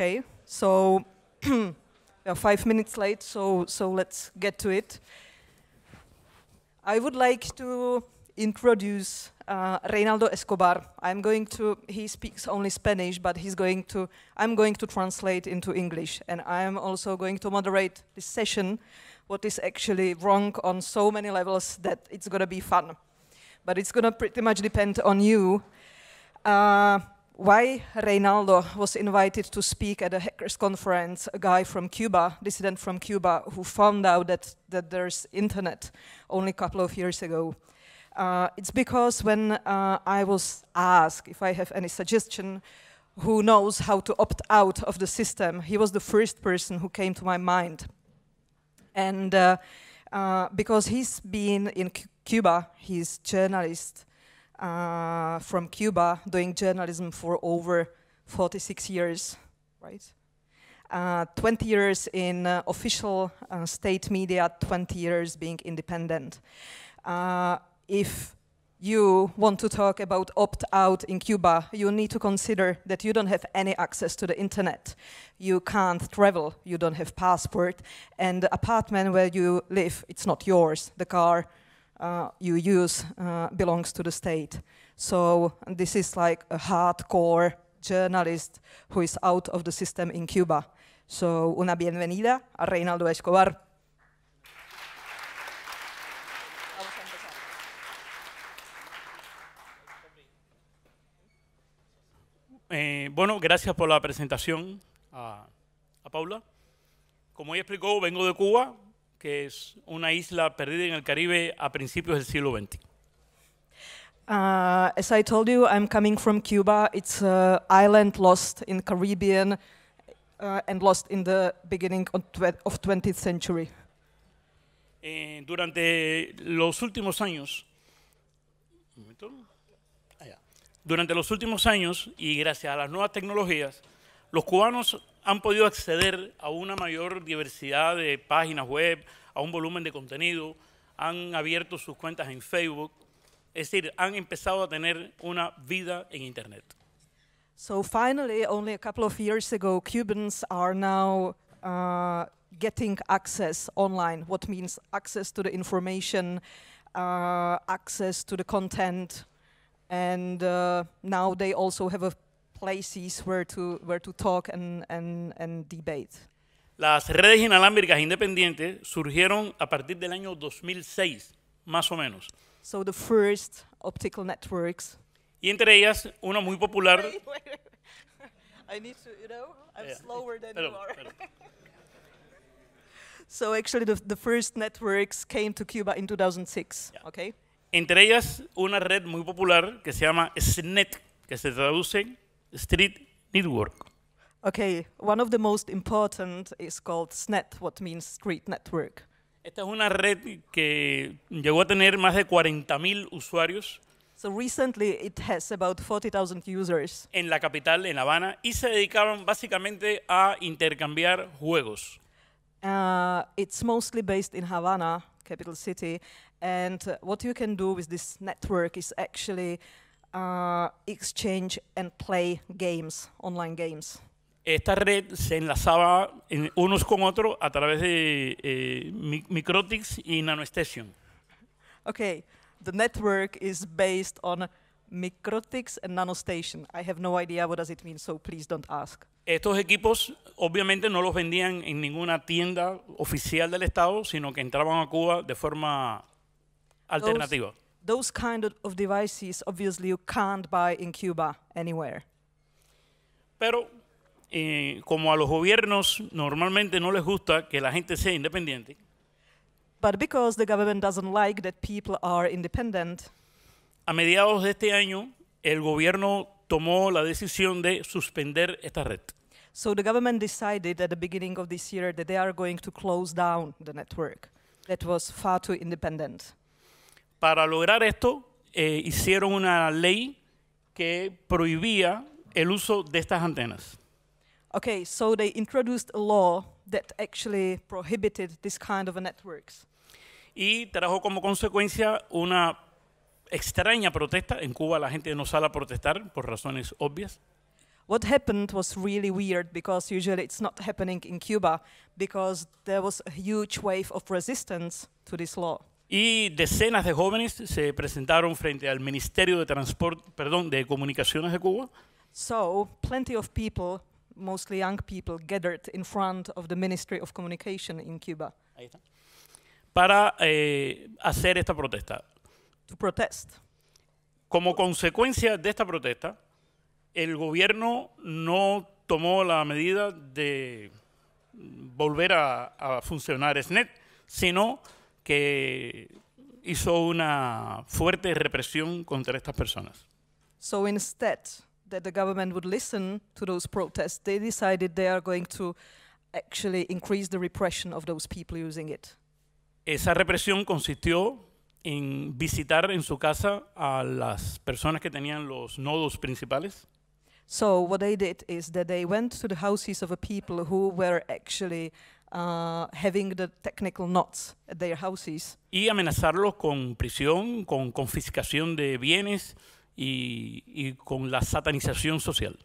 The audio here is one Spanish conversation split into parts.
Okay, so we are five minutes late, so, so let's get to it. I would like to introduce uh, Reynaldo Escobar. I'm going to, he speaks only Spanish, but he's going to, I'm going to translate into English. And I'm also going to moderate this session, what is actually wrong on so many levels that it's going to be fun. But it's going to pretty much depend on you. Uh, why Reinaldo was invited to speak at a hackers conference, a guy from Cuba, dissident from Cuba, who found out that, that there's internet only a couple of years ago. Uh, it's because when uh, I was asked if I have any suggestion, who knows how to opt out of the system, he was the first person who came to my mind. And uh, uh because he's been in C Cuba, he's journalist, uh, from Cuba doing journalism for over 46 years, right? Uh, 20 years in uh, official uh, state media, 20 years being independent. Uh, if you want to talk about opt-out in Cuba, you need to consider that you don't have any access to the internet. You can't travel, you don't have passport, and the apartment where you live, it's not yours. The car, uh, you use uh, belongs to the state. So this is like a hardcore journalist who is out of the system in Cuba. So una bienvenida a Reinaldo Escobar. Eh, bueno, gracias por la presentación a, a Paula. Como ella explicó, vengo de Cuba, que es una isla perdida en el Caribe a principios del siglo XX. Uh, as I told you, I'm coming from Cuba. It's an island lost in Caribbean uh, and lost in the beginning of, of 20th century. Eh, durante los últimos años, durante los últimos años y gracias a las nuevas tecnologías, los cubanos han podido acceder a una mayor diversidad de páginas web, a un volumen de contenido, han abierto sus cuentas en Facebook, es decir, han empezado a tener una vida en Internet. So finally, only a couple of years ago, Cubans are now uh, getting access online, what means access to the information, uh, access to the content, and uh, now they also have a places where to, where to talk and, and, and debate. Las redes inalámbricas independientes surgieron a partir del año 2006, más o menos. So the first optical networks. Y entre ellas, una muy popular. I need to, you know, I'm yeah. slower than you are. so actually the, the first networks came to Cuba in 2006, okay? Entre ellas, una red muy popular que se llama SNET, que se traduce street network. Okay, one of the most important is called SNET, what means street network. Esta es una red que llegó a tener más de 40.000 usuarios. So recently it has about 40,000 users. En la capital, en La Habana, y se dedicaban básicamente a intercambiar juegos. Uh, it's mostly based in Havana, capital city, and what you can do with this network is actually Uh, exchange and play games, online games. Esta red se enlazaba unos con otros a través de eh, Microtics y NanoStation. Okay, the network is based on Microtics and NanoStation. I have no idea what does it mean, so please don't ask. Estos equipos obviamente no los vendían en ninguna tienda oficial del Estado, sino que entraban a Cuba de forma alternativa. those kind of, of devices obviously you can't buy in Cuba anywhere. Pero eh, como a los gobiernos normalmente no les gusta que la gente sea independiente. But because the government doesn't like that people are independent. A mediados de este año el gobierno tomó la decisión de suspender esta red. So the government decided at the beginning of this year that they are going to close down the network that was far too independent. Para lograr esto, eh, hicieron una ley que prohibía el uso de estas antenas. Okay, so they introduced a law that actually prohibited this kind of networks. Y trajo como consecuencia una extraña protesta. En Cuba la gente no sale a protestar por razones obvias. What happened was really weird because usually it's not happening in Cuba because there was a huge wave of resistance to this law y decenas de jóvenes se presentaron frente al Ministerio de Transporte, perdón, de Comunicaciones de Cuba. Cuba. Para hacer esta protesta. Como consecuencia de esta protesta, el gobierno no tomó la medida de volver a, a funcionar SNET, sino que hizo una fuerte represión contra estas personas. So instead that the government would listen to those protests, they decided they are going to actually increase the repression of those people using it. Esa represión consistió en visitar en su casa a las personas que tenían los nodos principales. So what they did is that they went to the houses of a people who were actually uh, having the technical knots at their houses. Y amenazarlos con prisión, con confiscación de bienes y, y con la satanización social.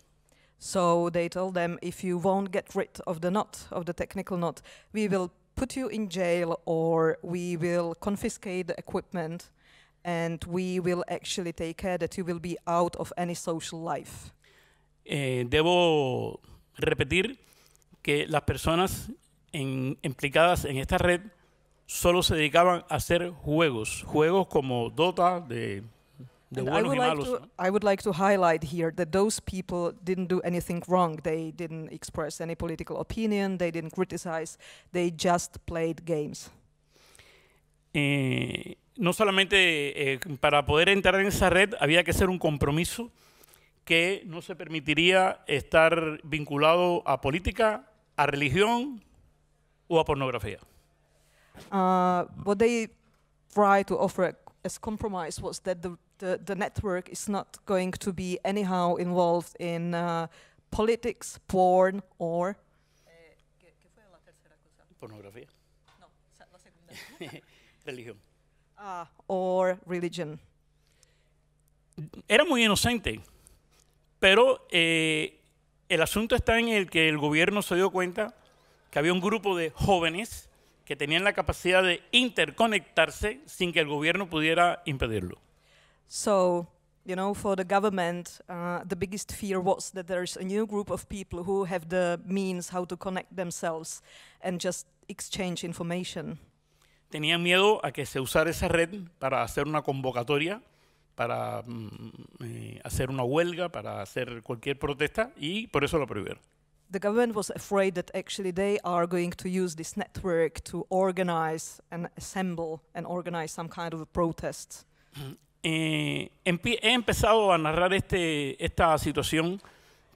So they told them, if you won't get rid of the knot, of the technical knot, we will put you in jail or we will confiscate the equipment and we will actually take care that you will be out of any social life. Eh, debo repetir que las personas en, implicadas en esta red solo se dedicaban a hacer juegos, juegos como Dota de buenos I would, I would like to highlight here that those people didn't do anything wrong. They didn't express any political opinion. They didn't criticize. They just played games. Eh, no solamente eh, para poder entrar en esa red había que hacer un compromiso que no se permitiría estar vinculado a política, a religión o pornografía. Uh, what they try to offer as compromise was that the, the, the network is not going to be anyhow involved in uh, politics, porn, or. Eh, ¿qué, fue la tercera cosa? Pornografía. No, la segunda. religión. Ah, or religion. Era muy inocente, pero eh, el asunto está en el que el gobierno se dio cuenta que había un grupo de jóvenes que tenían la capacidad de interconectarse sin que el gobierno pudiera impedirlo. So, you know, for the government, uh, the biggest fear was that there's a new group of people who have the means how to connect themselves and just exchange information. Tenían miedo a que se usara esa red para hacer una convocatoria, para mm, eh, hacer una huelga, para hacer cualquier protesta y por eso lo prohibieron. the government was afraid that actually they are going to use this network to organize and assemble and organize some kind of a protest. Mm. Eh, he empezado a narrar este, esta situación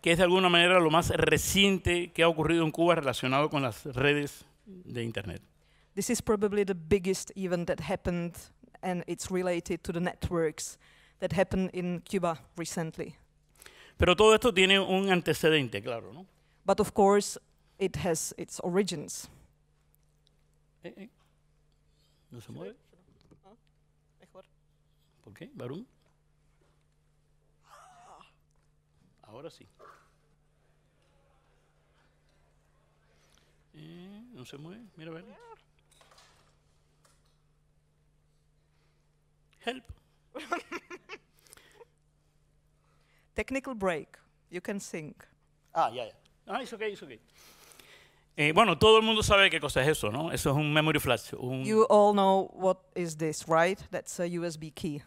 que es de alguna manera lo más reciente que ha ocurrido en Cuba relacionado con las redes de Internet. This is probably the biggest event that happened and it's related to the networks that happened in Cuba recently. Pero todo esto tiene un antecedente, claro, ¿no? But of course, it has its origins. No se mueve. Mejor. ¿Por qué? Ahora sí. Eh, no se mueve. Mira, ver. Help. Technical break. You can sing. Ah, yeah, yeah. Ah, es okay, es okay. Eh, bueno, todo el mundo sabe qué cosa es eso, ¿no? Eso es un memory flash. you all know what is this, right? That's a USB key.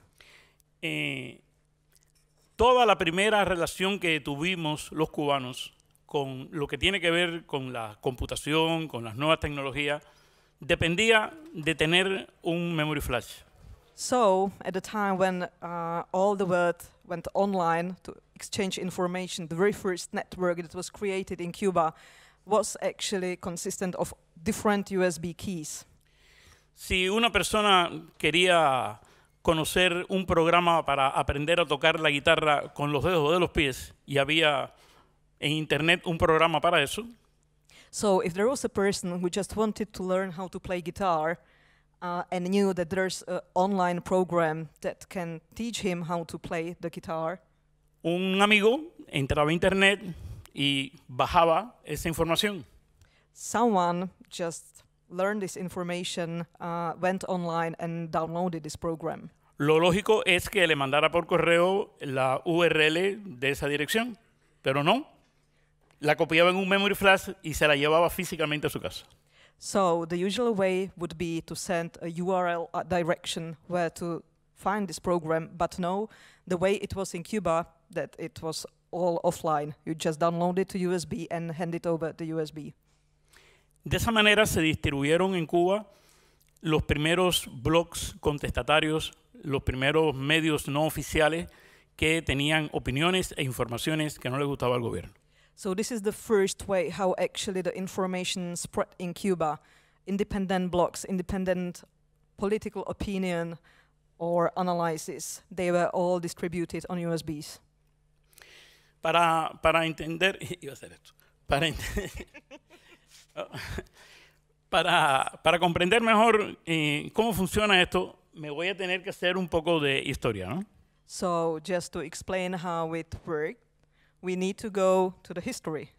Eh, toda la primera relación que tuvimos los cubanos con lo que tiene que ver con la computación, con las nuevas tecnologías, dependía de tener un memory flash. So, at the time when uh, all the world went online to exchange information, the very first network that was created in Cuba was actually consistent of different USB keys. Si una persona quería conocer un programa para aprender a tocar la guitarra con los dedos de los pies y había en internet un programa para eso. So if there was a person who just wanted to learn how to play guitar, uh, and knew that there's an online program that can teach him how to play the guitar. Un amigo entraba a internet y bajaba esa información. Someone just learned this information, uh, went online and downloaded this program. Lo lógico es que le mandara por correo la URL de esa dirección, pero no. La copiaba en un memory flash y se la llevaba físicamente a su casa. So the usual way would be to send a URL direction where to find this program, but no, the way it was in Cuba, that it was all offline. You just download it to USB and hand it over the USB. De esa manera se distribuyeron en Cuba los primeros blogs contestatarios, los primeros medios no oficiales que tenían opiniones e informaciones que no le gustaba al gobierno. So this is the first way how actually the information spread in Cuba, independent blogs, independent political opinion or analysis, they were all distributed on USBs. Para, para entender, iba a hacer esto, para, para, para comprender mejor eh, cómo funciona esto, me voy a tener que hacer un poco de historia, ¿no? So, just to explain how it worked, we need to go to the history.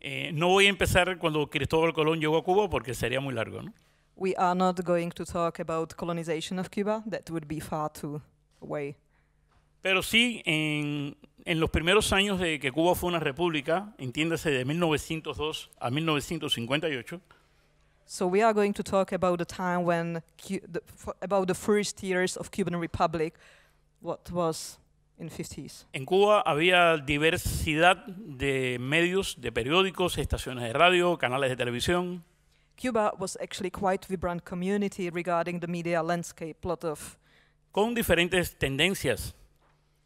Eh, no voy a empezar cuando Cristóbal Colón llegó a Cuba porque sería muy largo, ¿no? We are not going to talk about colonization of Cuba. That would be far too away. Pero sí, en, en los primeros años de que Cuba fue una república, entiéndase de 1902 a 1958. So we are going to talk about the time when, Cu the, about the first years of Cuban Republic, what was En Cuba había diversidad de medios, de periódicos, estaciones de radio, canales de televisión. Cuba was actually quite vibrant community regarding the media landscape, lot of con diferentes tendencias.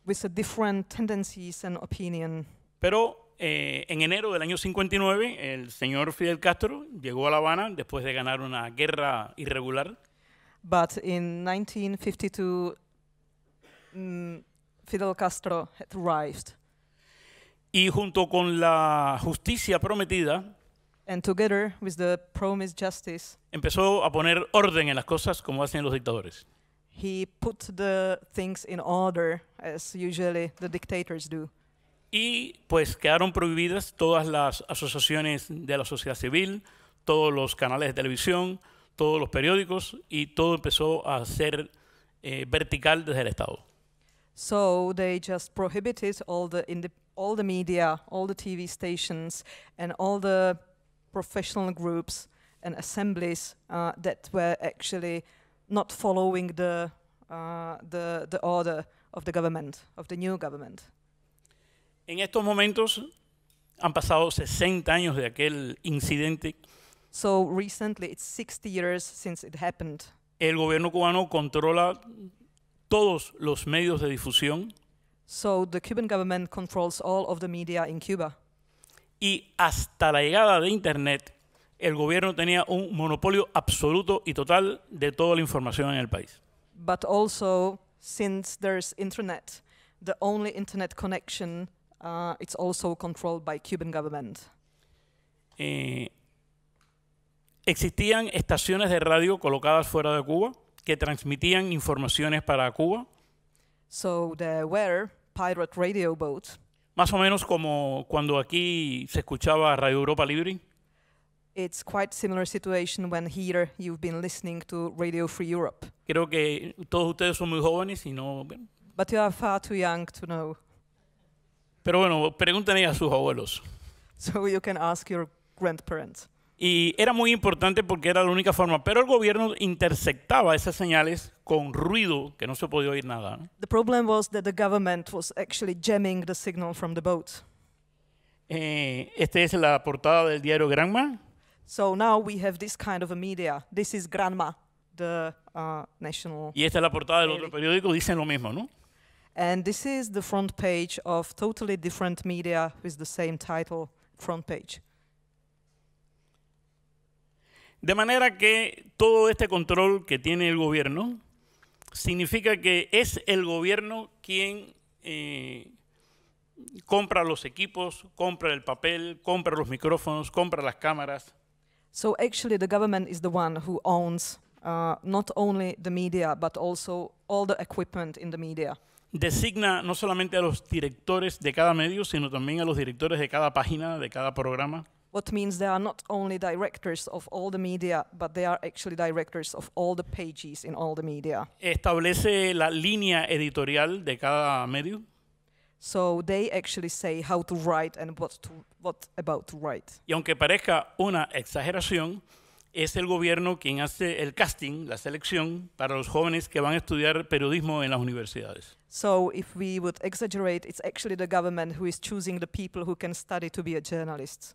With different tendencies and opinion. Pero eh, en enero del año 59 el señor Fidel Castro llegó a La Habana después de ganar una guerra irregular. But in 1952 Fidel Castro had arrived. Y junto con la justicia prometida, empezó a poner orden en las cosas como hacen los dictadores. Y pues quedaron prohibidas todas las asociaciones de la sociedad civil, todos los canales de televisión, todos los periódicos y todo empezó a ser eh, vertical desde el Estado. So they just prohibited all the, the all the media, all the TV stations, and all the professional groups and assemblies uh, that were actually not following the uh, the, the order of the government, of the new government. En estos momentos han pasado 60 años de aquel incidente. So recently it's 60 years since it happened. El gobierno cubano controla todos los medios de difusión. So the Cuban government controls all of the media in Cuba. Y hasta la llegada de Internet, el gobierno tenía un monopolio absoluto y total de toda la información en el país. But also, since there's internet, the only internet connection, uh, it's also controlled by Cuban government. Eh, existían estaciones de radio colocadas fuera de Cuba que transmitían informaciones para Cuba. So there were pirate radio boats. Más o menos como cuando aquí se escuchaba Radio Europa Libre. It's quite similar situation when here you've been listening to Radio Free Europe. Creo que todos ustedes son muy jóvenes y no. But you are far too young to know. Pero bueno, pregúntenle a sus abuelos. So you can ask your grandparents. Y era muy importante porque era la única forma, pero el gobierno interceptaba esas señales con ruido que no se podía oír nada. The problem was that the government was actually jamming the signal from the boat. Eh, esta es la portada del diario Granma. So now we have this kind of a media. This is Granma, the uh, national. Y esta es la portada del otro periódico. Dicen lo mismo, ¿no? And this is the front page of totally different media with the same title, front page. De manera que todo este control que tiene el gobierno significa que es el gobierno quien eh, compra los equipos, compra el papel, compra los micrófonos, compra las cámaras. So actually the government is the one who owns uh, not only the media but also all the equipment in the media. Designa no solamente a los directores de cada medio, sino también a los directores de cada página, de cada programa. what means they are not only directors of all the media, but they are actually directors of all the pages in all the media. Establece la línea editorial de cada medio. So they actually say how to write and what to what about to write. Y aunque parezca una exageración, es el gobierno quien hace el casting, la selección para los jóvenes que van a estudiar periodismo en las universidades. So if we would exaggerate, it's actually the government who is choosing the people who can study to be a journalist.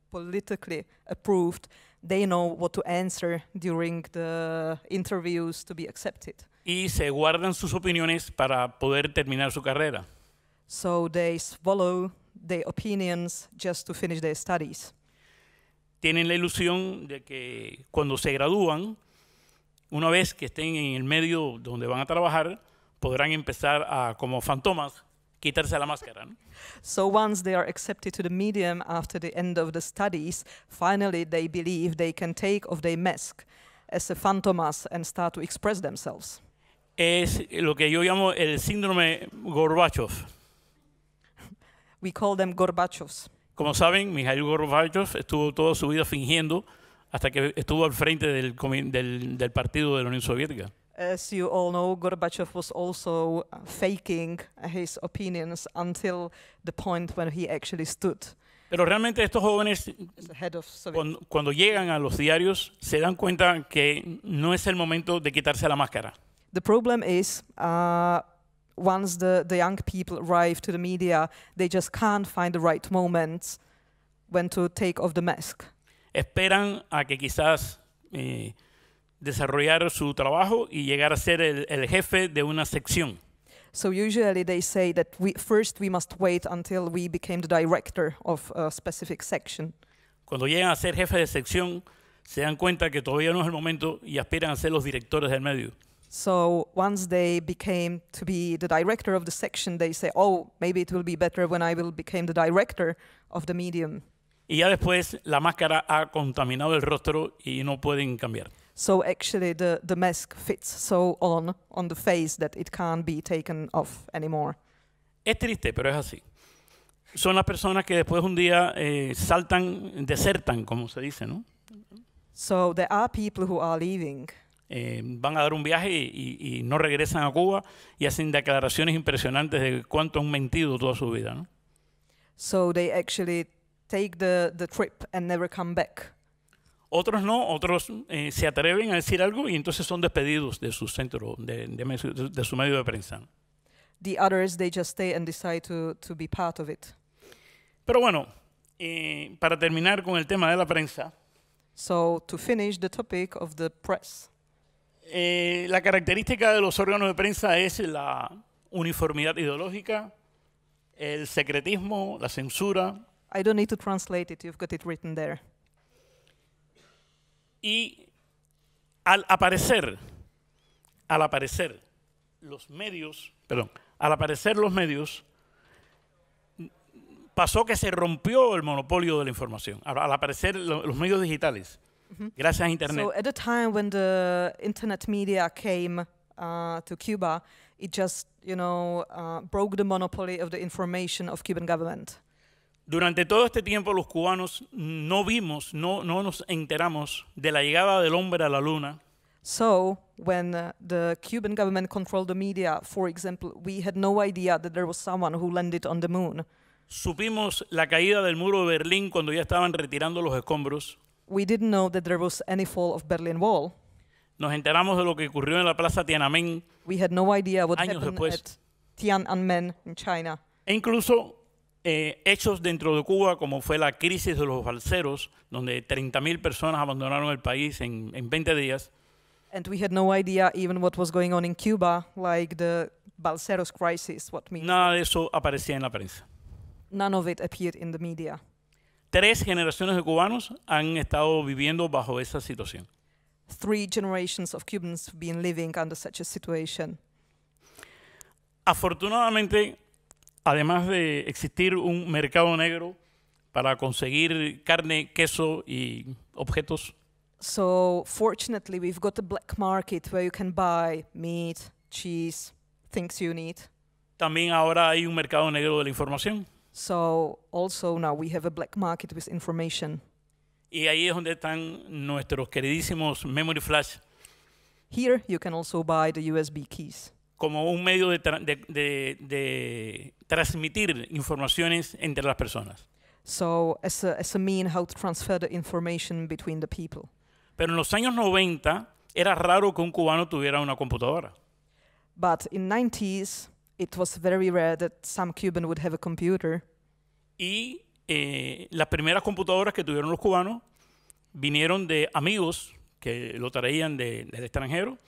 Y se guardan sus opiniones para poder terminar su carrera. studies. Tienen la ilusión de que cuando se gradúan, una vez que estén en el medio donde van a trabajar, podrán empezar a, como fantomas, quitarse la máscara. ¿no? So once they are accepted to the medium after the end of the studies, finally they believe they can take off their mask as a phantomas and start to express themselves. Es lo que yo llamo el síndrome Gorbachev. We call them Gorbachevs. Como saben, Mikhail Gorbachev estuvo toda su vida fingiendo hasta que estuvo al frente del, del, del partido de la Unión Soviética. as you all know, Gorbachev was also uh, faking his opinions until the point when he actually stood. Pero realmente estos jóvenes, cuando, cuando, llegan a los diarios, se dan cuenta que no es el momento de quitarse la máscara. The problem is, uh, once the, the young people arrive to the media, they just can't find the right moment when to take off the mask. Esperan a que quizás eh, desarrollar su trabajo y llegar a ser el, jefe de una sección. Cuando llegan a ser jefe de sección, se dan cuenta que todavía no es el momento y aspiran a ser los directores del medio. Y ya después la máscara ha contaminado el rostro y no pueden cambiar. So actually the, the mask fits so on, on the face that it can't be taken off anymore. Es triste, pero es así. Son las personas que después un día eh, saltan, desertan, como se dice, ¿no? So there are people who are leaving. Eh, van a dar un viaje y, y, y, no regresan a Cuba y hacen declaraciones impresionantes de cuánto han mentido toda su vida, ¿no? So they actually take the, the trip and never come back. Otros no, otros eh, se atreven a decir algo y entonces son despedidos de su centro, de, su medio de prensa. The others, they just stay and decide to, to be part of it. Pero bueno, eh, para terminar con el tema de la prensa. So, to finish the topic of the press. Eh, la característica de los órganos de prensa es la uniformidad ideológica, el secretismo, la censura. I don't need to translate it, you've got it written there. Y al aparecer, al aparecer los medios, perdón, al aparecer los medios, pasó que se rompió el monopolio de la información, al aparecer los medios digitales, gracias a Internet. So at the time when the Internet media came uh, to Cuba, it just, you know, uh, broke the monopoly of the information of Cuban government. Durante todo este tiempo los cubanos no vimos, no, no nos enteramos de la llegada del hombre a la luna. So, when uh, the Cuban government controlled the media, for example, we had no idea that there was someone who landed on the moon. Supimos la caída del muro de Berlín cuando ya estaban retirando los escombros. We didn't know that there was any fall of Berlin Wall. Nos enteramos de lo que ocurrió en la Plaza Tiananmen. We had no idea what happened después. at Tiananmen in China. E incluso eh, hechos dentro de Cuba, como fue la crisis de los balseros, donde 30.000 personas abandonaron el país en, en 20 días. Nada de eso aparecía en la prensa. Tres generaciones de cubanos han estado viviendo bajo esa situación. Three generations Afortunadamente, además de existir un mercado negro para conseguir carne, queso y objetos? So, fortunately, we've got a black market where you can buy meat, cheese, things you need. También ahora hay un mercado negro de la información. So, also now we have a black market with information. Y ahí es donde están nuestros queridísimos memory flash. Here you can also buy the USB keys como un medio de, transmitir informaciones entre las personas. Pero en los años 90 era raro que un cubano tuviera una computadora. Y las primeras computadoras que tuvieron los cubanos vinieron de amigos que lo traían de, del extranjero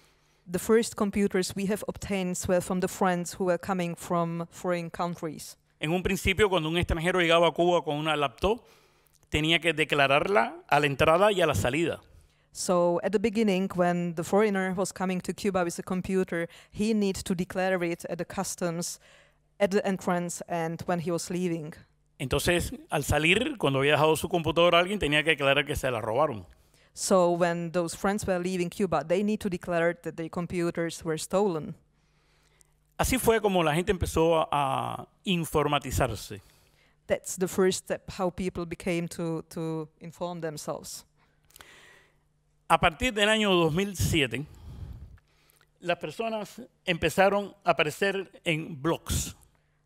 the first computers we have obtained were from the friends who were coming from foreign countries. En un principio, cuando un extranjero llegaba a Cuba con una laptop, tenía que declararla a la entrada y a la salida. So at the beginning, when the foreigner was coming to Cuba with a computer, he needed to declare it at the customs, at the entrance, and when he was leaving. Entonces, al salir, cuando había dejado su computadora, alguien tenía que declarar que se la robaron. So when those friends were leaving Cuba, they need to declare that their computers were stolen. Así fue como la gente empezó a informatizarse. That's the first step, how people became to, to inform themselves. A partir del año 2007, las personas empezaron a aparecer en blogs.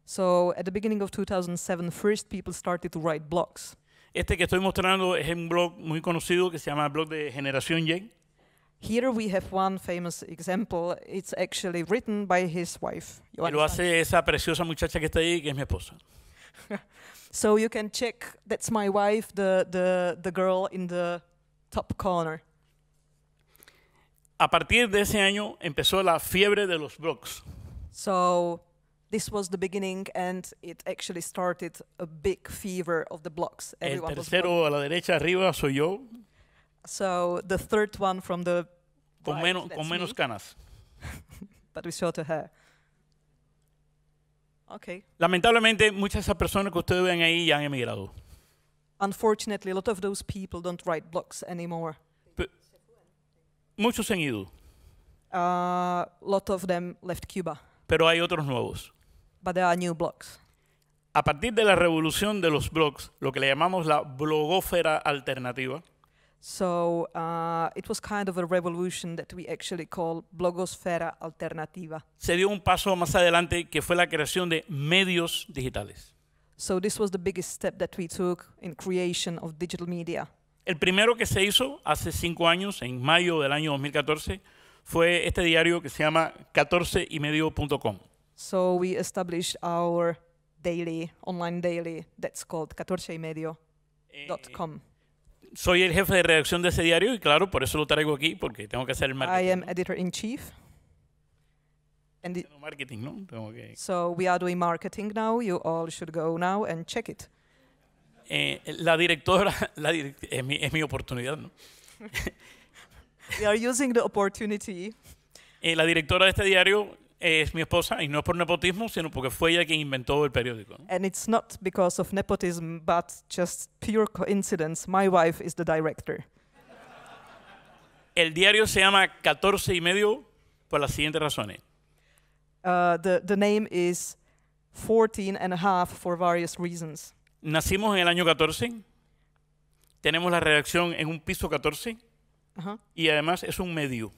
So at the beginning of 2007, first people started to write blogs. Este que estoy mostrando es un blog muy conocido que se llama blog de Generación Y. Here we have one famous example. It's actually written by his wife. Y lo hace esa preciosa muchacha que está ahí, que es mi esposa. so you can check. That's my wife, the the the girl in the top corner. A partir de ese año empezó la fiebre de los blogs. So this was the beginning and it actually started a big fever of the blocks. Everyone El tercero a la derecha arriba soy yo. So the third one from the con right, menos con menos me. canas. but we saw to her. Okay. Lamentablemente muchas de esas personas que ustedes ven ahí ya han emigrado. Unfortunately, a lot of those people don't write blocks anymore. But muchos se han ido. A uh, lot of them left Cuba. Pero hay otros nuevos. blogs. A partir de la revolución de los blogs, lo que le llamamos la blogósfera alternativa, So uh, it was kind of a revolution that we actually call blogosfera alternativa. se dio un paso más adelante que fue la creación de medios digitales. So this was the biggest step that we took in creation of digital media. El primero que se hizo hace cinco años, en mayo del año 2014, fue este diario que se llama 14ymedio.com. So we established our daily, online daily, that's called 14medio.com. Eh, soy el jefe de redacción de ese diario y claro, por eso lo traigo aquí, porque tengo que hacer el marketing. I am editor in chief. And marketing, ¿no? Tengo que... So we are doing marketing now. You all should go now and check it. Eh, la directora, la direct es, mi, es mi oportunidad, ¿no? we are using the opportunity. Eh, la directora de este diario es mi esposa y no es por nepotismo, sino porque fue ella quien inventó el periódico. And it's not because of nepotism, but just pure coincidence. My wife is the director. El diario se llama 14 y medio por las siguientes razones. Uh, the, the name is 14 and a half for various reasons. Nacimos en el año 14. Tenemos la redacción en un piso 14. Uh uh-huh. Y además es un medio.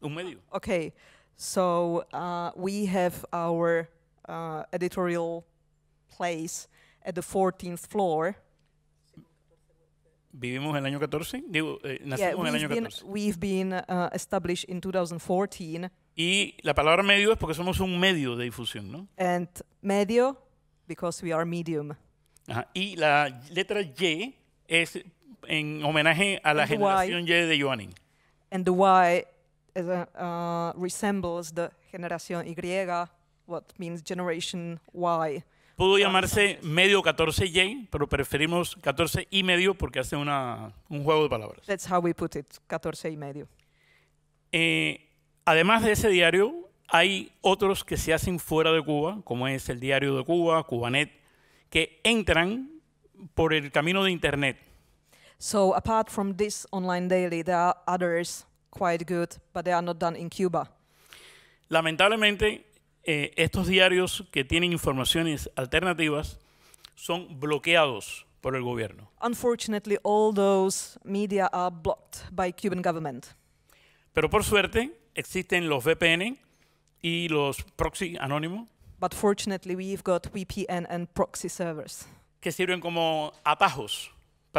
Un medio. Okay. So uh, we have our uh, editorial place at the 14th floor. Vivimos el año 14, digo, eh, el año 14. Been, we've been uh, established in 2014. Y la palabra medio es porque somos un medio de difusión, ¿no? And medio, because we are medium. Ajá. Y la letra Y es en homenaje a la and generación Y de Joanning. And the Y a, eh, uh, resembles the generación Y, what means generation Y. Pudo llamarse medio 14Y, pero preferimos 14 y medio porque hace una, un juego de palabras. That's how we put it, 14 y medio. Eh, además de ese diario, hay otros que se hacen fuera de Cuba, como es el Diario de Cuba, Cubanet, que entran por el camino de Internet. So apart from this online daily, there are others good, Cuba. Lamentablemente, eh, estos diarios que tienen informaciones alternativas son bloqueados por el gobierno. Pero por suerte existen los VPN y los proxy anónimos. Que sirven como atajos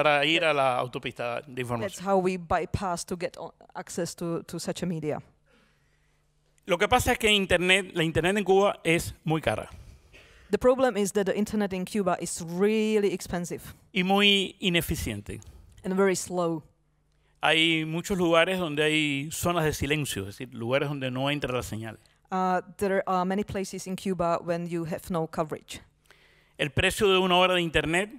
para ir a la autopista de información. That's how we bypass to get access to, to such a media. Lo que pasa es que internet, la internet en Cuba es muy cara. The problem is that the internet in Cuba is really expensive Y muy ineficiente. and very slow. Hay muchos lugares donde hay zonas de silencio, es decir, lugares donde no entra la señal. Uh, there are many places in Cuba when you have no coverage. El precio de una hora de internet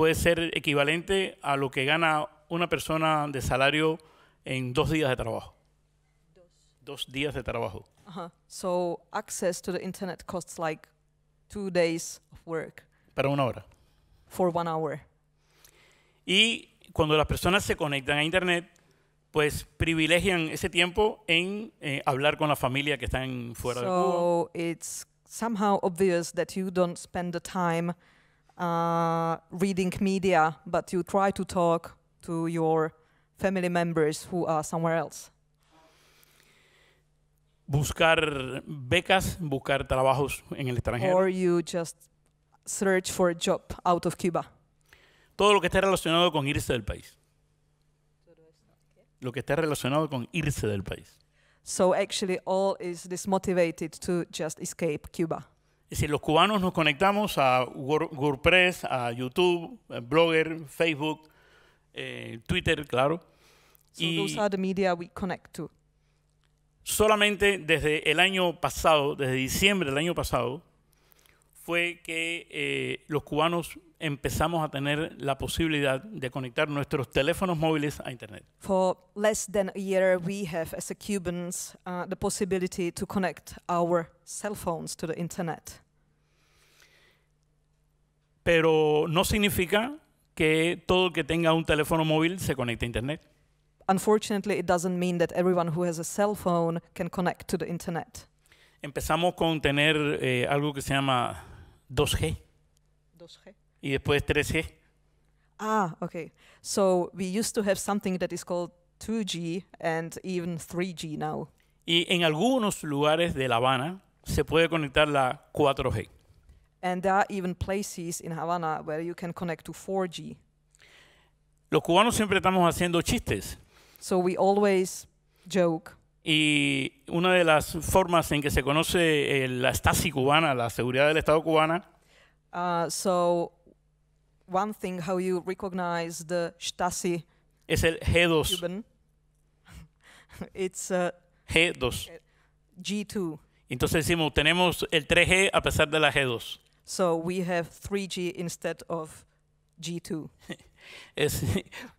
puede ser equivalente a lo que gana una persona de salario en dos días de trabajo. Dos, días de trabajo. So access to the internet costs like two days of work. Para una hora. For one hour. Y cuando las personas se conectan a internet, pues privilegian ese tiempo en eh, hablar con la familia que están fuera de Cuba. So it's somehow obvious that you don't spend the time Uh, reading media, but you try to talk to your family members who are somewhere else. Buscar becas, buscar trabajos en el extranjero. Or you just search for a job out of Cuba. Todo lo que esté relacionado con irse del país. Lo que esté relacionado con irse del país. So actually all is this motivated to just escape Cuba. Es los cubanos nos conectamos a WordPress, a YouTube, a Blogger, Facebook, eh, Twitter, claro. media connect Solamente desde el año pasado, desde diciembre del año pasado, fue que eh, los cubanos empezamos a tener la posibilidad de conectar nuestros teléfonos móviles a internet. For less than a year we have as a Cubans uh, the possibility to connect our cell phones to the internet. Pero no significa que todo el que tenga un teléfono móvil se conecte a internet. Unfortunately, it doesn't mean that everyone who has a cell phone can connect to the internet. Empezamos con tener eh, algo que se llama 2G. 2G. Y después 3G. Ah, okay. So we used to have something that is called 2G and even 3G now. Y en algunos lugares de La Habana se puede conectar la 4G. And there are even places in Havana where you can connect to 4G. Los cubanos siempre estamos haciendo chistes. So we always joke. Y una de las formas en que se conoce eh, la Stasi cubana, la seguridad del Estado cubana. Uh, es el G2. Uh, G2. Entonces decimos, tenemos el 3G a pesar de la G2. So we have 3G instead of G2. es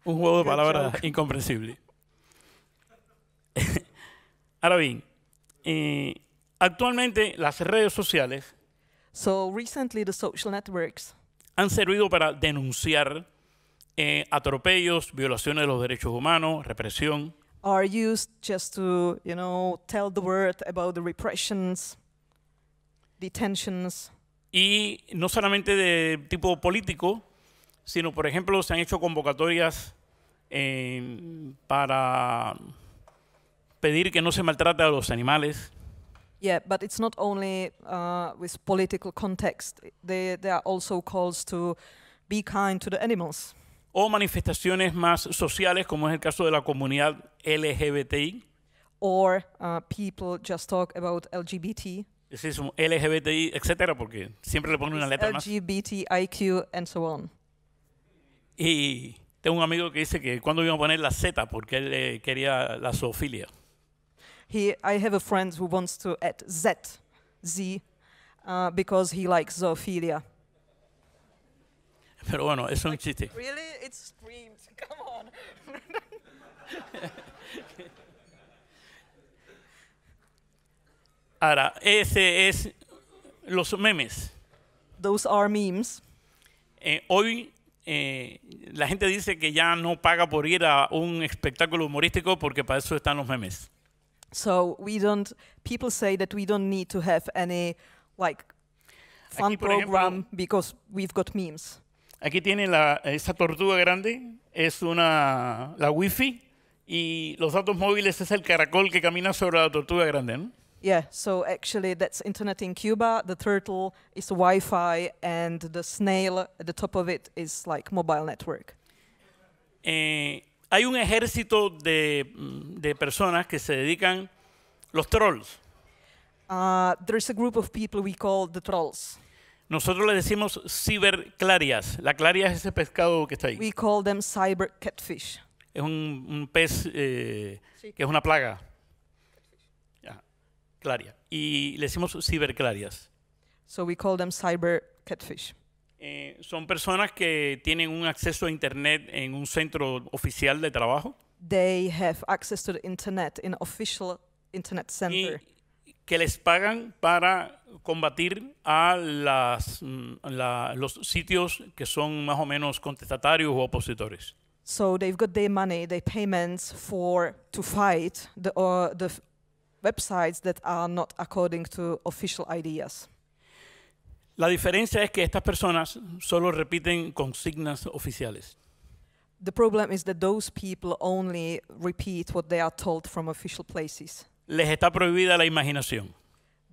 un juego de palabras incomprensible. Ahora bien, eh, actualmente las redes sociales han servido para denunciar eh, atropellos, violaciones de los derechos humanos, represión. Are used just to, you know, tell the world about the Y no solamente de tipo político, sino, por ejemplo, se han hecho convocatorias eh, para pedir que no se maltrate a los animales. Yeah, but it's not only uh, with political context. There there are also calls to be kind to the animals. O manifestaciones más sociales, como es el caso de la comunidad LGBTI. Or uh, people just talk about LGBT. Es eso, LGBTI, etcétera, porque siempre le ponen una letra más. LGBTIQ and so on. Y tengo un amigo que dice que cuando iban a poner la Z porque él eh, quería la zoofilia. He, I have a friend who wants to add Z, Z, uh, because he likes zoophilia. Pero bueno, es un chiste. Really? It's streamed. Come on. Ahora, ese es los memes. Those are memes. Eh, hoy eh, la gente dice que ya no paga por ir a un espectáculo humorístico porque para eso están los memes. So we don't, people say that we don't need to have any like fun program because we've got memes. Aquí tiene la, esa tortuga grande, es una, la wifi y los datos móviles es el caracol que camina sobre la tortuga grande, ¿no? Yeah, so actually that's internet in Cuba. The turtle is Wi-Fi and the snail at the top of it is like mobile network. Eh, Hay un ejército de, de personas que se dedican, los trolls. Uh, there's a group of people we call the trolls. Nosotros le decimos ciberclarias. La claria es ese pescado que está ahí. We call them cyber catfish. Es un, pez eh, que es una plaga. Claria. Y le decimos ciberclarias. So we call them cyber catfish. Eh, son personas que tienen un acceso a Internet en un centro oficial de trabajo. They have access to the Internet in official Internet center. Y que les pagan para combatir a las, mm, la, los sitios que son más o menos contestatarios o opositores. So they've got their money, their payments for to fight the, uh, the websites that are not according to official ideas. La diferencia es que estas personas solo repiten consignas oficiales. The problem is that those people only repeat what they are told from official places. Les está prohibida la imaginación.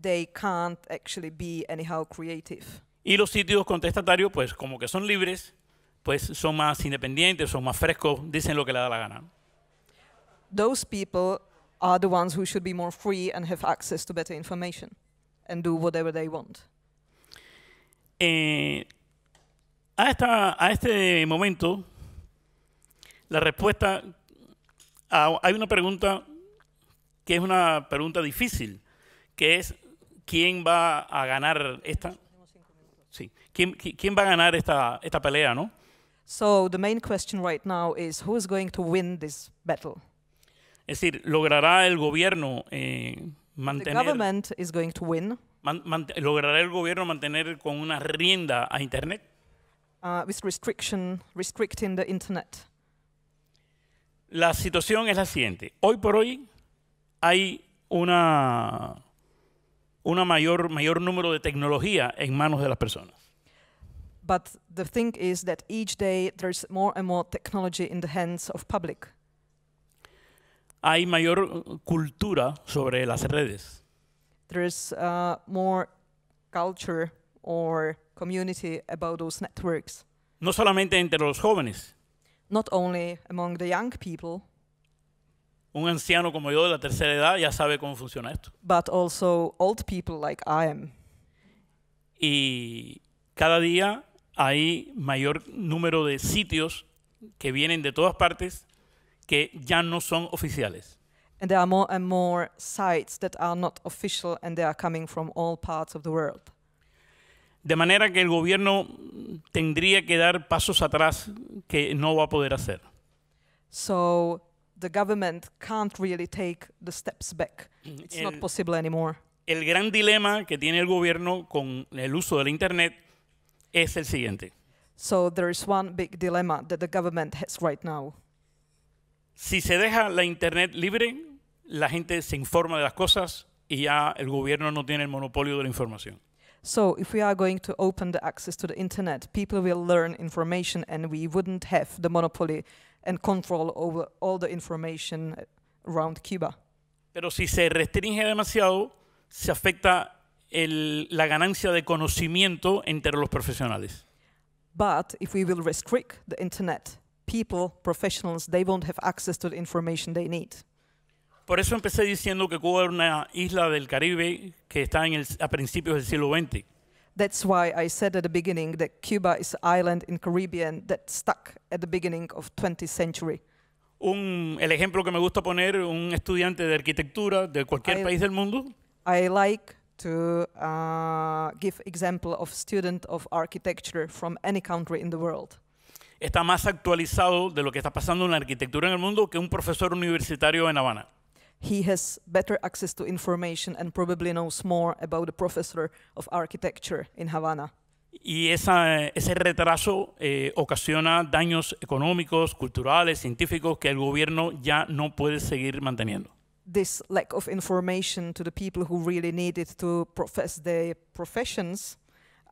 They can't actually be anyhow creative. Y los sitios contestatarios, pues como que son libres, pues son más independientes, son más frescos, dicen lo que le da la gana. Those people are the ones who should be more free and have access to better information and do whatever they want. Eh, a, esta, a este momento, la respuesta, a, hay una pregunta que es una pregunta difícil, que es quién va a ganar esta. Sí. ¿Quién, quién va a ganar esta, esta pelea, no? So the main question right now is who is going to win this battle. Es decir, logrará el gobierno eh, mantener. The government is going to win logrará el gobierno mantener con una rienda a uh, Internet? La situación es la siguiente. Hoy por hoy hay una, una mayor, mayor número de tecnología en manos de las personas. Hay mayor cultura sobre las redes. Uh, more culture community networks. No solamente entre los jóvenes. Not only among the young people. Un anciano como yo de la tercera edad ya sabe cómo funciona esto. But also old people like I am. Y cada día hay mayor número de sitios que vienen de todas partes que ya no son oficiales. And there are more and more sites that are not official and they are coming from all parts of the world. De manera que el gobierno tendría que dar pasos atrás que no va a poder hacer. So the government can't really take the steps back. It's el, not possible anymore. El gran dilema que tiene el gobierno con el uso de la internet es el siguiente. So there is one big dilemma that the government has right now. Si se deja la internet libre, la gente se informa de las cosas y ya el gobierno no tiene el monopolio de la información. So if we are going to open the access to the internet, people will learn information and we wouldn't have the monopoly and control over all the information around Cuba. Pero si se restringe demasiado, se afecta el, la ganancia de conocimiento entre los profesionales. But if we will restrict the internet, people, professionals, they won't have access to the information they need. Por eso empecé diciendo que Cuba es una isla del Caribe que está en el, a principios del siglo XX. That's why I said at the beginning that Cuba is island in Caribbean that stuck at the beginning of 20th century. Un, el ejemplo que me gusta poner, un estudiante de arquitectura de cualquier país del mundo. I like to uh, give example of student of architecture from any country in the world. Está más actualizado de lo que está pasando en la arquitectura en el mundo que un profesor universitario en Habana he has better access to information and probably knows more about the professor of architecture in Havana. Y esa, ese retraso eh, ocasiona daños económicos, culturales, científicos que el gobierno ya no puede seguir manteniendo. This lack of information to the people who really need it to profess their professions,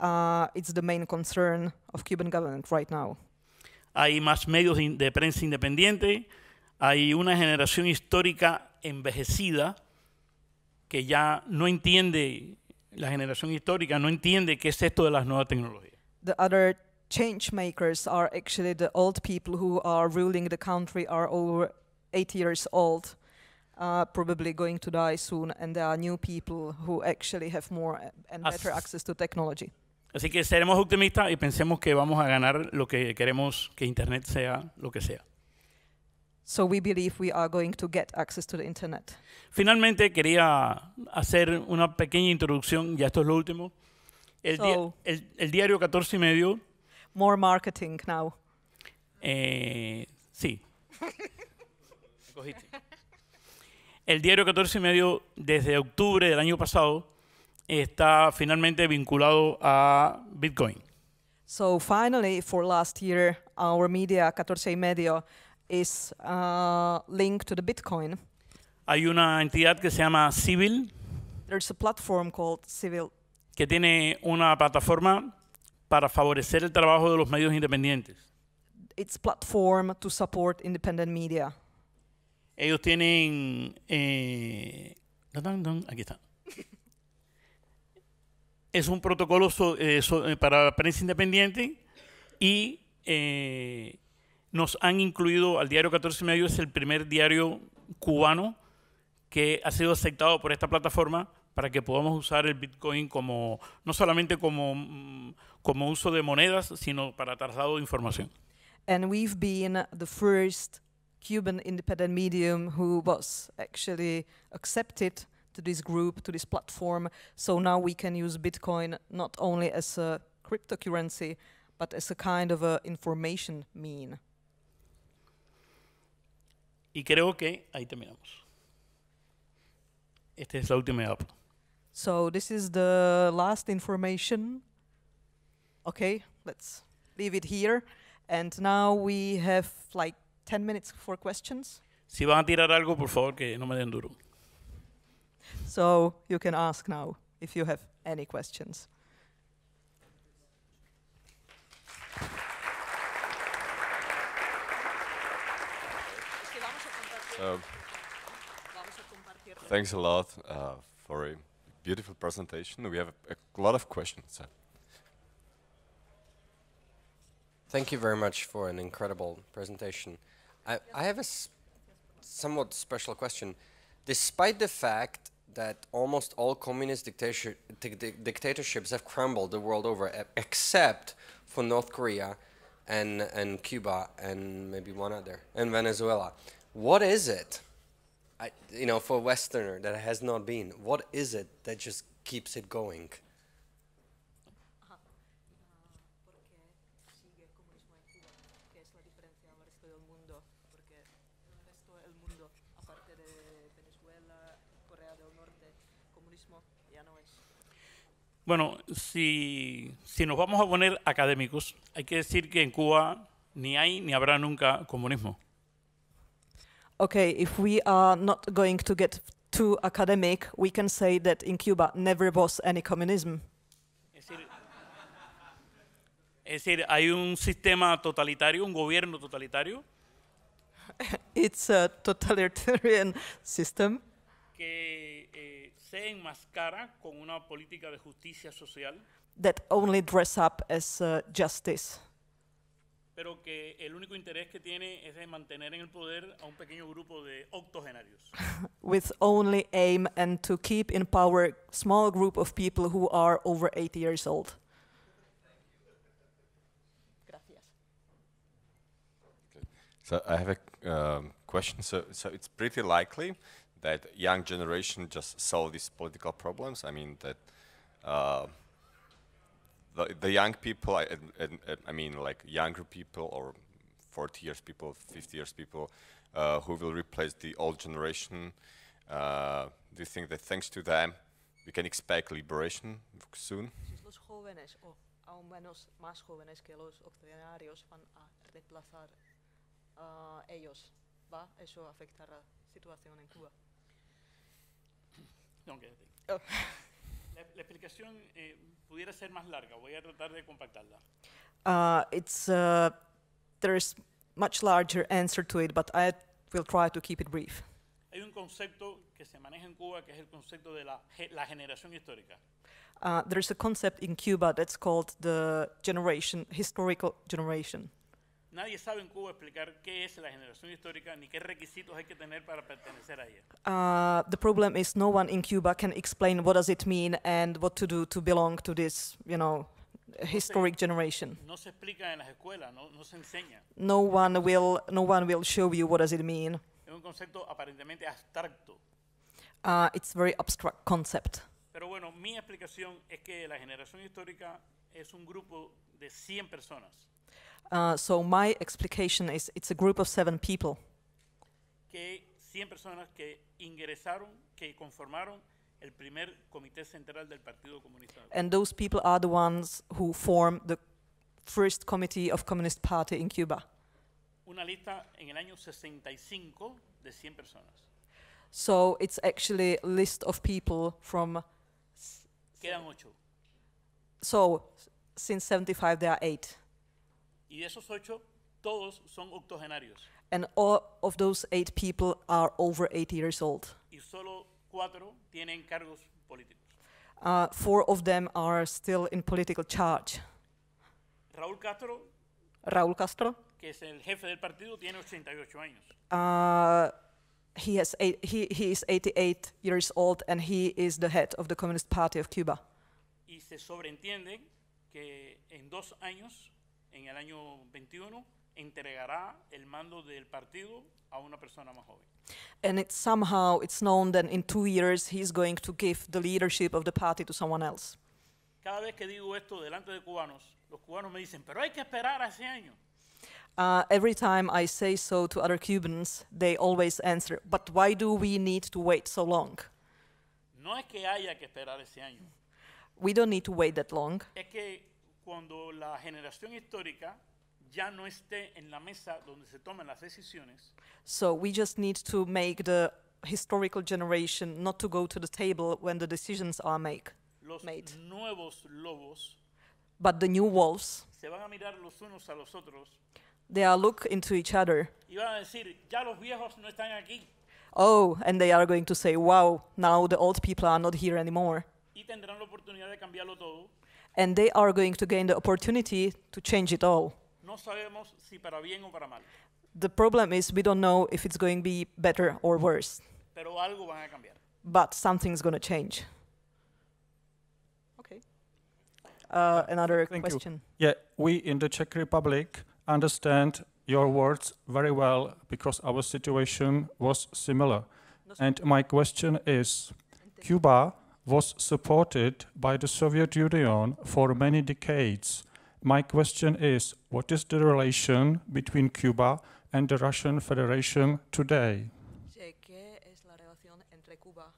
uh, it's the main concern of Cuban government right now. Hay más medios de prensa independiente, hay una generación histórica envejecida que ya no entiende la generación histórica, no entiende qué es esto de las nuevas tecnologías. The other change makers are actually the old people who are ruling the country are over 80 years old, uh, probably going to die soon, and there are new people who actually have more and better As access to technology. Así que seremos optimistas y pensemos que vamos a ganar lo que queremos que Internet sea lo que sea. So we believe we are going to get access internet. Finalmente quería hacer una pequeña introducción, ya esto es lo último. El, diario 14 y medio. More marketing now. Eh, sí. el diario 14 y medio desde octubre del año pasado está finalmente vinculado a Bitcoin. So finally, for last year, our media 14 y medio is uh, linked to the Bitcoin. Hay una entidad que se llama Civil. There's a platform called Civil. Que tiene una plataforma para favorecer el trabajo de los medios independientes. It's platform to support independent media. Ellos tienen eh, aquí está. es un protocolo eh, eh, para prensa independiente y eh, nos han incluido al diario 14 y medio, es el primer diario cubano que ha sido aceptado por esta plataforma para que podamos usar el Bitcoin como, no solamente como, mm, como uso de monedas, sino para traslado de información. And we've been the first Cuban independent medium who was actually accepted to this group, to this platform. So now we can use Bitcoin not only as a cryptocurrency, but as a kind of a information mean. Y creo que ahí terminamos. Esta es la última etapa. So this is the last information. Okay, let's leave it here. And now we have like 10 minutes for questions. Si van a tirar algo, por favor, que no me den duro. So you can ask now if you have any questions. Um, thanks a lot uh, for a beautiful presentation. We have a, a lot of questions. Thank you very much for an incredible presentation. I, I have a somewhat special question. Despite the fact that almost all communist dictator dictatorships have crumbled the world over, except for North Korea and, and Cuba and maybe one other, and Venezuela. what is it, I, you know, for a Westerner that has not been, what is it that just keeps it going? Bueno, si, si, nos vamos a poner académicos, hay que decir que en Cuba ni hay ni habrá nunca comunismo. okay, if we are not going to get too academic, we can say that in Cuba never was any communism. Es decir, hay un sistema totalitario, un gobierno totalitario. it's a totalitarian system. Que eh, se enmascara con una política de justicia social. That only dress up as uh, justice pero que el único interés que tiene es de mantener en el poder a un pequeño grupo de octogenarios. With only aim and to keep in power small group of people who are over 80 years old. Gracias. So I have a um, question. So, so it's pretty likely that young generation just solve these political problems. I mean that. Uh, the, the young people, I, I, mean like younger people or 40 years people, 50 years people, uh, who will replace the old generation. Uh, do you think that thanks to them, we can expect liberation soon? menos más jóvenes que los octogenarios, van a reemplazar a ellos. ¿Va eso a afectar la situación en Cuba? No, la explicación eh, pudiera ser más larga. Voy a tratar de compactarla. Uh, it's uh, there's much larger answer to it, but I will try to keep it brief. Hay un concepto que se maneja en Cuba que es el concepto de la, la generación histórica. Uh, there is a concept in Cuba that's called the generation historical generation. Nadie sabe en Cuba explicar qué es la generación histórica ni qué requisitos hay que tener para pertenecer a ella. Uh, the problem is no one in Cuba can explain what does it mean and what to do to belong to this, you know, historic generation. No se explica en las escuelas, no, no se enseña. No one will, no one will show you what does it mean. Es un concepto aparentemente abstracto. Uh, it's very abstract concept. Pero bueno, mi explicación es que la generación histórica es un grupo de 100 personas. Uh, so my explication is it's a group of seven people. Que 100 personas que ingresaron, que conformaron el primer comité central del Partido Comunista. And those people are the ones who form the first committee of Communist Party in Cuba. Una lista en el año 65 de 100 personas. So it's actually a list of people from Quedan ocho. So since 75 there are eight. Y de esos ocho, todos son octogenarios. And all of those eight people are over 80 years old. Y solo cuatro tienen cargos políticos. Uh, four of them are still in political charge. Raúl Castro. Raúl Castro. Que es el jefe del partido, tiene 88 años. Uh, he, has eight, he, he is 88 years old and he is the head of the Communist Party of Cuba. Y se sobreentiende que en dos años en el año 21 entregará el mando del partido a una persona más joven. And it, somehow it's known that in two years he's going to give the leadership of the party to someone else. Cada vez que digo esto delante de cubanos, los cubanos me dicen, pero hay que esperar a ese año. Uh, every time I say so to other Cubans, they always answer, but why do we need to wait so long? No es que haya que esperar ese año. We don't need to wait that long. Es que cuando la generación histórica ya no esté en la mesa donde se toman las decisiones. So we just need to make the historical generation not to go to the table when the decisions are make, los made. Nuevos lobos but the new wolves, se van a mirar los unos a los otros. They are look into each other. Y van a decir, ya los viejos no están aquí. Oh, and they are going to say, wow, now the old people are not here anymore. Y tendrán la oportunidad de cambiarlo todo and they are going to gain the opportunity to change it all. No si the problem is we don't know if it's going to be better or worse. But something's going to change. Okay. Uh, another Thank question. You. Yeah, we in the Czech Republic understand your words very well because our situation was similar. No, and my question is, Cuba was supported by the Soviet Union for many decades. My question is, what is the relation between Cuba and the Russian Federation today? Cuba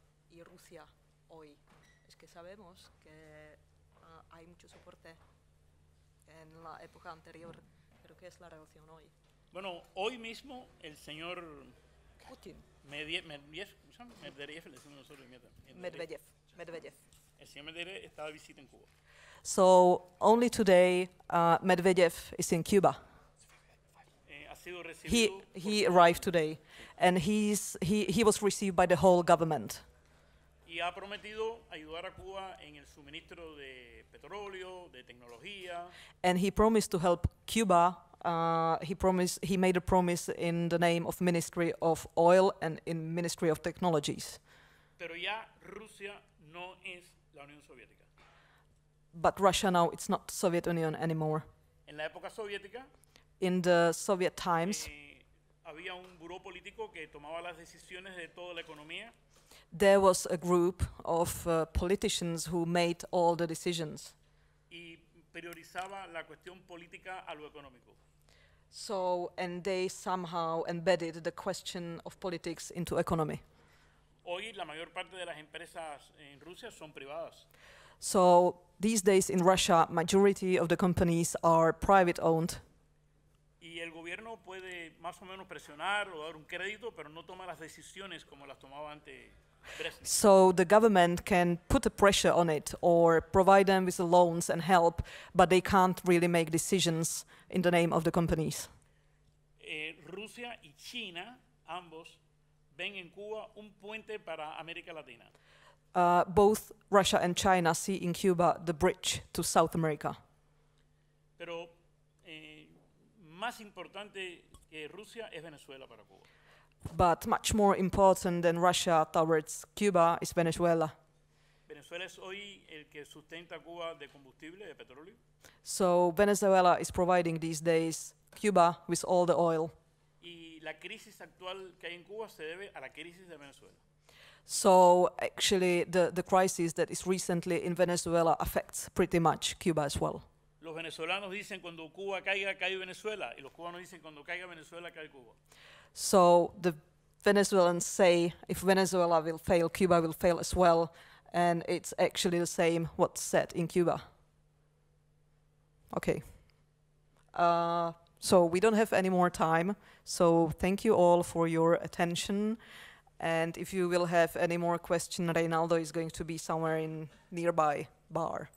sabemos que uh, hay mucho soporte en la época anterior, pero ¿qué es la relación hoy? Bueno, hoy mismo el señor Putin. le decimos nosotros en Medvedev. Medvedev. El señor Medvedev está de visita en Cuba. So only today uh, Medvedev is in Cuba. Eh, he, he arrived today and he's, he, he was received by the whole government. And he promised to help Cuba uh, he promised he made a promise in the name of Ministry of Oil and in Ministry of Technologies. No but Russia now it's not Soviet Union anymore. Soviética, in the Soviet times. Eh, there was a group of uh, politicians who made all the decisions. priorizaba la cuestión política a lo económico. So, and they somehow embedded the question of politics into economy. Hoy la mayor parte de las empresas en Rusia son privadas. So these days in Russia, majority of the companies are private owned. Y el gobierno puede más o menos presionar o dar un crédito, pero no toma las decisiones como las tomaba antes so the government can put a pressure on it or provide them with the loans and help, but they can't really make decisions in the name of the companies. Eh, uh, both Russia and China see in Cuba the bridge to South America. Pero eh, más importante que Rusia es Venezuela para Cuba but much more important than Russia towards Cuba is Venezuela. Venezuela es hoy el que sustenta Cuba de combustible, de petróleo. So Venezuela is providing these days Cuba with all the oil. Y la crisis actual que hay en Cuba se debe a la crisis de Venezuela. So actually the, the crisis that is recently in Venezuela affects pretty much Cuba as well. Los venezolanos dicen cuando Cuba caiga, cae Venezuela. Y los cubanos dicen cuando caiga Venezuela, cae Cuba. So the Venezuelans say if Venezuela will fail, Cuba will fail as well. And it's actually the same what's said in Cuba. Okay. Uh, so we don't have any more time. So thank you all for your attention. And if you will have any more question, Reinaldo is going to be somewhere in nearby bar.